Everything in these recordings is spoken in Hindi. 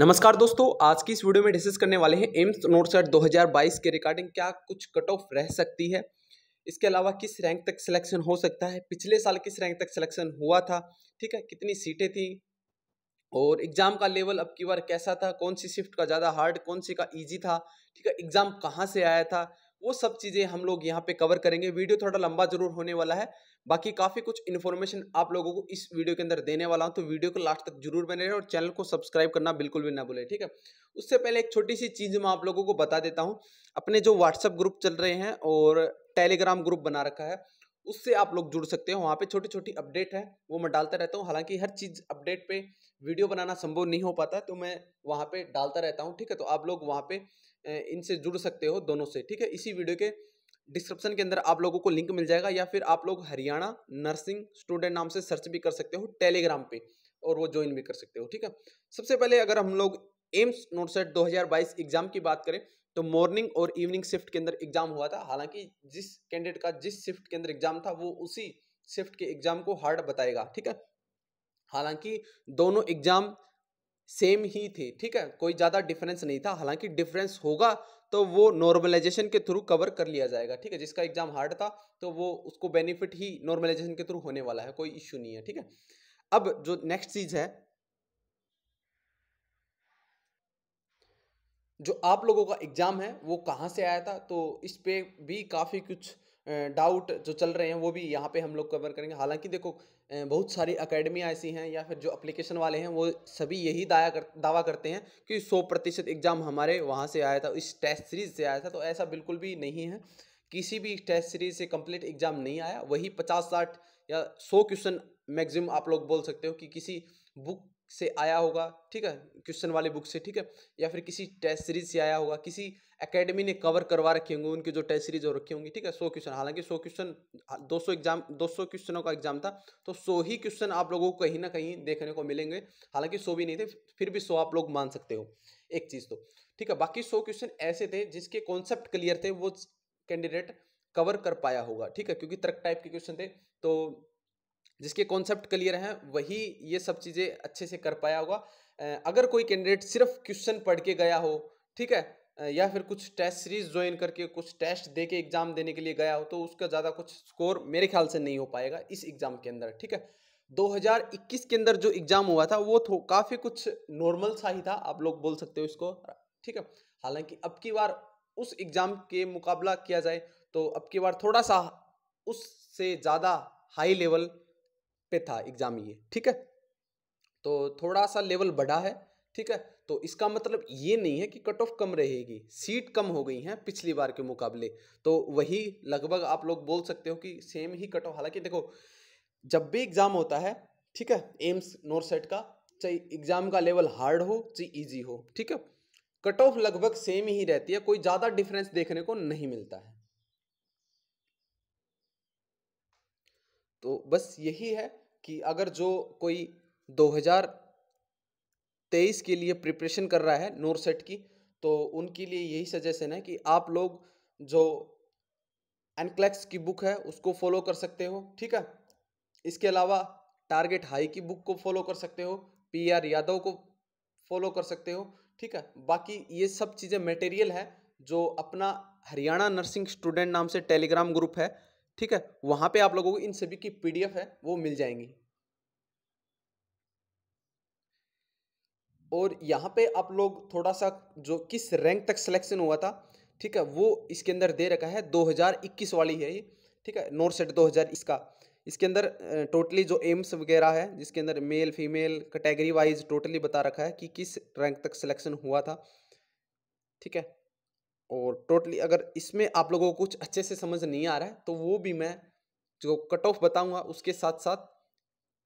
नमस्कार दोस्तों आज की इस वीडियो में डिस्कस करने वाले हैं एम्स नोट सेट 2022 के रिगार्डिंग क्या कुछ कट ऑफ रह सकती है इसके अलावा किस रैंक तक सिलेक्शन हो सकता है पिछले साल किस रैंक तक सिलेक्शन हुआ था ठीक है कितनी सीटें थी और एग्ज़ाम का लेवल अब की बार कैसा था कौन सी शिफ्ट का ज़्यादा हार्ड कौन सी का ईजी था ठीक है एग्ज़ाम कहाँ से आया था वो सब चीज़ें हम लोग यहाँ पे कवर करेंगे वीडियो थोड़ा लंबा जरूर होने वाला है बाकी काफ़ी कुछ इन्फॉर्मेशन आप लोगों को इस वीडियो के अंदर देने वाला हूँ तो वीडियो को लास्ट तक जरूर बने रहें और चैनल को सब्सक्राइब करना बिल्कुल भी ना भूलें ठीक है उससे पहले एक छोटी सी चीज़ मैं आप लोगों को बता देता हूँ अपने जो व्हाट्सअप ग्रुप चल रहे हैं और टेलीग्राम ग्रुप बना रखा है उससे आप लोग जुड़ सकते हैं वहाँ पे छोटी छोटी अपडेट है वो मैं डालता रहता हूँ हालांकि हर चीज़ अपडेट पे वीडियो बनाना संभव नहीं हो पाता तो मैं वहाँ पे डालता रहता हूँ ठीक है तो आप लोग वहाँ पे इनसे जुड़ सकते हो दोनों से ठीक है इसी वीडियो के डिस्क्रिप्शन के अंदर आप लोगों को लिंक मिल जाएगा या फिर आप लोग हरियाणा नर्सिंग स्टूडेंट नाम से सर्च भी कर सकते हो टेलीग्राम पे और वो ज्वाइन भी कर सकते हो ठीक है सबसे पहले अगर हम लोग एम्स नोटसेट 2022 एग्जाम की बात करें तो मॉर्निंग और इवनिंग शिफ्ट के अंदर एग्जाम हुआ था हालांकि जिस कैंडिडेट का जिस शिफ्ट के अंदर एग्जाम था वो उसी शिफ्ट के एग्जाम को हार्ड बताएगा ठीक है हालांकि दोनों एग्जाम सेम ही थे ठीक है कोई ज़्यादा डिफरेंस नहीं था हालांकि डिफरेंस होगा तो वो नॉर्मलाइजेशन के थ्रू कवर कर लिया जाएगा ठीक है जिसका एग्जाम हार्ड था तो वो उसको बेनिफिट ही नॉर्मलाइजेशन के थ्रू होने वाला है कोई इश्यू नहीं है ठीक है अब जो नेक्स्ट चीज़ है जो आप लोगों का एग्ज़ाम है वो कहाँ से आया था तो इस पर भी काफ़ी कुछ डाउट जो चल रहे हैं वो भी यहाँ पे हम लोग कवर करेंगे हालांकि देखो बहुत सारी अकेडमियाँ ऐसी हैं या फिर जो अप्लीकेशन वाले हैं वो सभी यही दाया कर दावा करते हैं कि सौ प्रतिशत एग्ज़ाम हमारे वहाँ से आया था इस टेस्ट सीरीज़ से आया था तो ऐसा बिल्कुल भी नहीं है किसी भी टेस्ट सीरीज से कम्प्लीट एग्ज़ाम नहीं आया वही पचास साठ या सौ क्वेश्चन मैक्सिमम आप लोग बोल सकते हो कि किसी बुक से आया होगा ठीक है क्वेश्चन वाले बुक से ठीक है या फिर किसी टेस्ट सीरीज से आया होगा किसी एकेडमी ने कवर करवा रखे होंगे उनकी जो टेस्ट सीरीज हो रखी होंगी ठीक है सौ क्वेश्चन हालांकि सौ क्वेश्चन हाँ, दो सौ एग्जाम दो सौ क्वेश्चनों का एग्जाम था तो सौ ही क्वेश्चन आप लोगों को कहीं ना कहीं देखने को मिलेंगे हालांकि सौ भी नहीं थे फिर भी सौ आप लोग मान सकते हो एक चीज़ तो ठीक है बाकी सौ क्वेश्चन ऐसे थे जिसके कॉन्सेप्ट क्लियर थे वो कैंडिडेट कवर कर पाया होगा ठीक है क्योंकि तर्क टाइप के क्वेश्चन थे तो जिसके कॉन्सेप्ट क्लियर हैं वही ये सब चीज़ें अच्छे से कर पाया होगा अगर कोई कैंडिडेट सिर्फ क्वेश्चन पढ़ के गया हो ठीक है या फिर कुछ टेस्ट सीरीज ज्वाइन करके कुछ टेस्ट दे के एग्ज़ाम देने के लिए गया हो तो उसका ज़्यादा कुछ स्कोर मेरे ख्याल से नहीं हो पाएगा इस एग्ज़ाम के अंदर ठीक है 2021 के अंदर जो एग्ज़ाम हुआ था वो काफ़ी कुछ नॉर्मल सा ही था आप लोग बोल सकते हो इसको ठीक है हालांकि अब की बार उस एग्ज़ाम के मुकाबला किया जाए तो अब की बार थोड़ा सा उससे ज़्यादा हाई लेवल पे था एग्ज़ाम ये ठीक है तो थोड़ा सा लेवल बढ़ा है ठीक है तो इसका मतलब ये नहीं है कि कट ऑफ कम रहेगी सीट कम हो गई हैं पिछली बार के मुकाबले तो वही लगभग आप लोग बोल सकते हो कि सेम ही कट ऑफ हालांकि देखो जब भी एग्ज़ाम होता है ठीक है एम्स नोर सेट का चाहे एग्ज़ाम का लेवल हार्ड हो चाहे ईजी हो ठीक है कट ऑफ लगभग सेम ही रहती है कोई ज़्यादा डिफरेंस देखने को नहीं मिलता है तो बस यही है कि अगर जो कोई 2023 के लिए प्रिपरेशन कर रहा है नोर सेट की तो उनके लिए यही सजेशन है कि आप लोग जो एनक्लैक्स की बुक है उसको फॉलो कर सकते हो ठीक है इसके अलावा टारगेट हाई की बुक को फॉलो कर सकते हो पी आर यादव को फॉलो कर सकते हो ठीक है बाकी ये सब चीज़ें मटेरियल है जो अपना हरियाणा नर्सिंग स्टूडेंट नाम से टेलीग्राम ग्रुप है ठीक है वहां पे आप लोगों को इन सभी की पीडीएफ है वो मिल जाएंगी और यहाँ पे आप लोग थोड़ा सा जो किस रैंक तक सिलेक्शन हुआ था ठीक है वो इसके अंदर दे रखा है 2021 वाली है ये ठीक है नोट सेट दो हज़ार इसका इसके अंदर टोटली जो एम्स वगैरह है जिसके अंदर male female category wise totally बता रखा है कि किस रैंक तक सिलेक्शन हुआ था ठीक है और टोटली अगर इसमें आप लोगों को कुछ अच्छे से समझ नहीं आ रहा है तो वो भी मैं जो कट ऑफ बताऊंगा उसके साथ साथ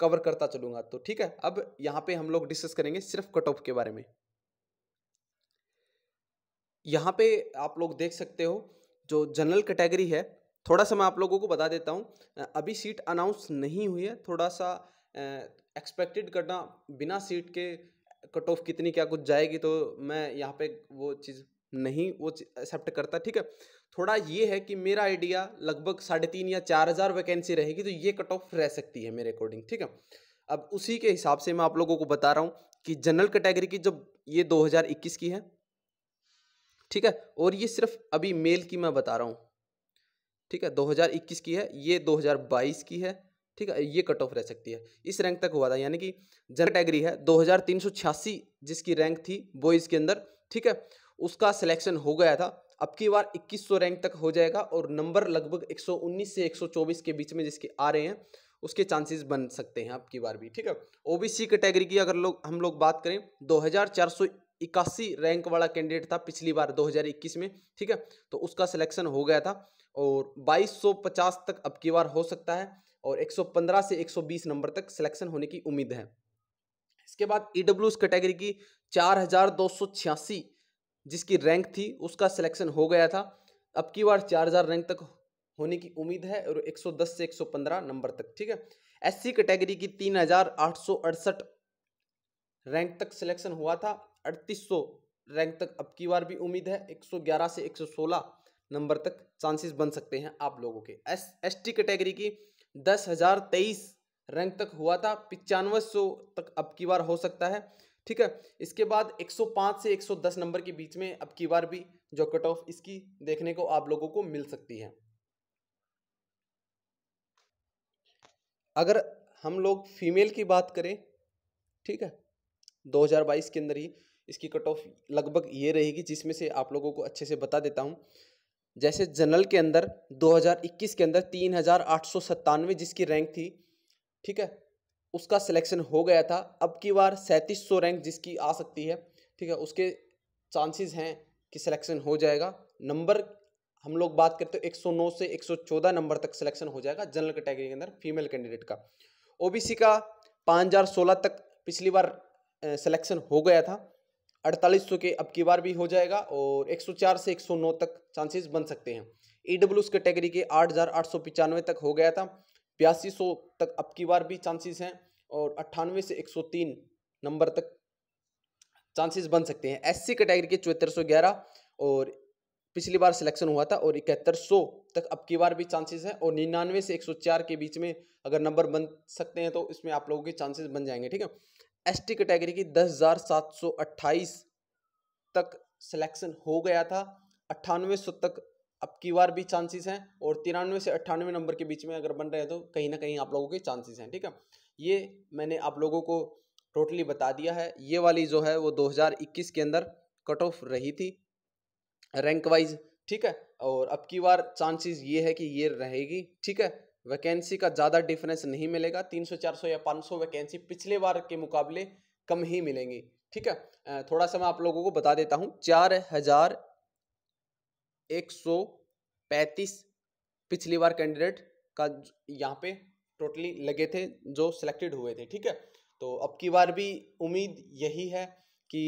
कवर करता चलूंगा तो ठीक है अब यहाँ पे हम लोग डिस्कस करेंगे सिर्फ कट ऑफ के बारे में यहाँ पे आप लोग देख सकते हो जो जनरल कैटेगरी है थोड़ा सा मैं आप लोगों को बता देता हूँ अभी सीट अनाउंस नहीं हुई है थोड़ा सा एक्सपेक्टेड करना बिना सीट के कट ऑफ कितनी क्या कुछ जाएगी तो मैं यहाँ पे वो चीज़ नहीं वो एक्सेप्ट करता ठीक है थोड़ा ये है कि मेरा आइडिया लगभग साढ़े तीन या चार हज़ार वैकेंसी रहेगी तो ये कट ऑफ रह सकती है मेरे अकॉर्डिंग ठीक है अब उसी के हिसाब से मैं आप लोगों को बता रहा हूँ कि जनरल कैटेगरी की जब ये 2021 की है ठीक है और ये सिर्फ अभी मेल की मैं बता रहा हूँ ठीक है 2021 की है ये 2022 की है ठीक है ये कट ऑफ रह सकती है इस रैंक तक हुआ था यानी कि जनरल कैटेगरी है दो जिसकी रैंक थी बॉयज़ के अंदर ठीक है उसका सिलेक्शन हो गया था अब की बार 2100 रैंक तक हो जाएगा और नंबर लगभग 119 से 124 के बीच में जिसके आ रहे हैं उसके चांसेस बन सकते हैं अब की बार भी ठीक है ओबीसी कैटेगरी की अगर लोग हम लोग बात करें दो इक्यासी रैंक वाला कैंडिडेट था पिछली बार 2021 में ठीक है तो उसका सिलेक्शन हो गया था और 2250 तक अब की बार हो सकता है और 115 से 120 नंबर तक सिलेक्शन होने की उम्मीद है इसके बाद ई e कैटेगरी की चार हज़ार दो सौ छियासी जिसकी रैंक थी उसका सिलेक्शन हो गया था अब की बार चार हज़ार रैंक तक होने की उम्मीद है और 110 से 115 नंबर तक ठीक है एससी कैटेगरी की तीन हज़ार आठ सौ अड़सठ रैंक तक सिलेक्शन हुआ था 3800 रैंक तक अब की बार भी उम्मीद है 111 से 116 नंबर तक चांसेस बन सकते हैं आप लोगों के एस एस टी कैटेगरी की दस हज़ार तेईस रैंक तक हुआ था पिचानवे सौ तक अब की बार हो सकता है ठीक है इसके बाद 105 से 110 नंबर के बीच में अब की बार भी जो कट ऑफ इसकी देखने को आप लोगों को मिल सकती है अगर हम लोग फीमेल की बात करें ठीक है 2022 के अंदर ही इसकी कट ऑफ लगभग ये रहेगी जिसमें से आप लोगों को अच्छे से बता देता हूँ जैसे जनरल के अंदर 2021 के अंदर तीन जिसकी रैंक थी ठीक है उसका सिलेक्शन हो गया था अब की बार सैंतीस सौ रैंक जिसकी आ सकती है ठीक है उसके चांसेस हैं कि सिलेक्शन हो जाएगा नंबर हम लोग बात करते हैं 109 से 114 नंबर तक सिलेक्शन हो जाएगा जनरल कैटेगरी के अंदर फीमेल कैंडिडेट का ओबीसी का 5016 तक पिछली बार सिलेक्शन हो गया था 4800 के अब की बार भी हो जाएगा और 104 से 109 तक चांसेस बन सकते हैं ई डब्ल्यू कैटेगरी के आठ तक हो गया था बयासी तक अब की बार भी चांसेस हैं और अट्ठानवे से एक नंबर तक चांसेस बन सकते हैं एससी कैटेगरी के चौहत्तर और पिछली बार सिलेक्शन हुआ था और इकहत्तर तक अब की बार भी चांसेस हैं और निन्यानवे से 104 के बीच में अगर नंबर बन सकते हैं तो इसमें आप लोगों के चांसेस बन जाएंगे ठीक है एसटी कैटेगरी की 10,728 तक सिलेक्शन हो गया था अट्ठानवे सौ तक अब की बार भी चांसेस हैं और तिरानवे से अट्ठानवे नंबर के बीच में अगर बन रहे हैं तो कहीं ना कहीं आप लोगों के चांसेस हैं ठीक है ये मैंने आप लोगों को टोटली बता दिया है ये वाली जो है वो 2021 के अंदर कट ऑफ रही थी रैंक वाइज ठीक है और अब की बार चांसेस ये है कि ये रहेगी ठीक है वैकेंसी का ज़्यादा डिफरेंस नहीं मिलेगा 300 400 या 500 वैकेंसी पिछले बार के मुकाबले कम ही मिलेंगी ठीक है थोड़ा सा मैं आप लोगों को बता देता हूँ चार हजार एक सौ पैंतीस पिछली बार कैंडिडेट का यहाँ पे टोटली लगे थे जो सिलेक्टेड हुए थे ठीक है तो अब की बार भी उम्मीद यही है कि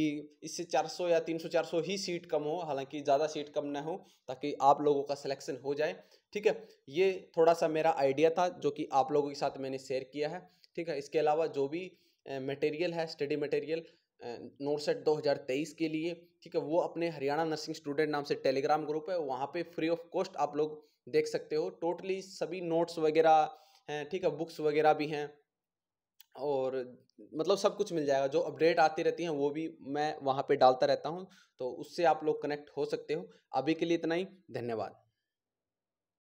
इससे 400 या 300 400 ही सीट कम हो हालांकि ज़्यादा सीट कम ना हो ताकि आप लोगों का सिलेक्शन हो जाए ठीक है ये थोड़ा सा मेरा आइडिया था जो कि आप लोगों के साथ मैंने शेयर किया है ठीक है इसके अलावा जो भी मटेरियल है स्टडी मटेरियल नोट सेट 2023 के लिए ठीक है वो अपने हरियाणा नर्सिंग स्टूडेंट नाम से टेलीग्राम ग्रुप है वहाँ पे फ्री ऑफ कॉस्ट आप लोग देख सकते हो टोटली सभी नोट्स वगैरह हैं ठीक है बुक्स वगैरह भी हैं और मतलब सब कुछ मिल जाएगा जो अपडेट आती रहती हैं वो भी मैं वहाँ पे डालता रहता हूँ तो उससे आप लोग कनेक्ट हो सकते हो अभी के लिए इतना ही धन्यवाद